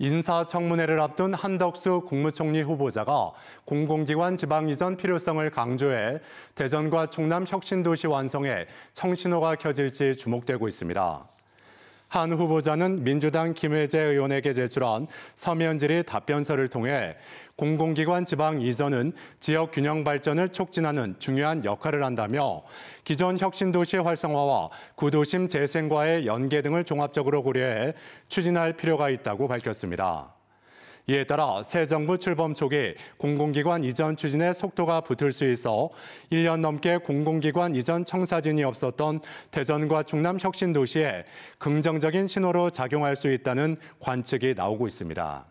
인사청문회를 앞둔 한덕수 국무총리 후보자가 공공기관 지방이전 필요성을 강조해 대전과 충남 혁신도시 완성에 청신호가 켜질지 주목되고 있습니다. 한 후보자는 민주당 김혜재 의원에게 제출한 서면 질의 답변서를 통해 공공기관 지방 이전은 지역 균형 발전을 촉진하는 중요한 역할을 한다며 기존 혁신도시 활성화와 구도심 재생과의 연계 등을 종합적으로 고려해 추진할 필요가 있다고 밝혔습니다. 이에 따라 새 정부 출범 초기 공공기관 이전 추진의 속도가 붙을 수 있어 1년 넘게 공공기관 이전 청사진이 없었던 대전과 충남 혁신도시에 긍정적인 신호로 작용할 수 있다는 관측이 나오고 있습니다.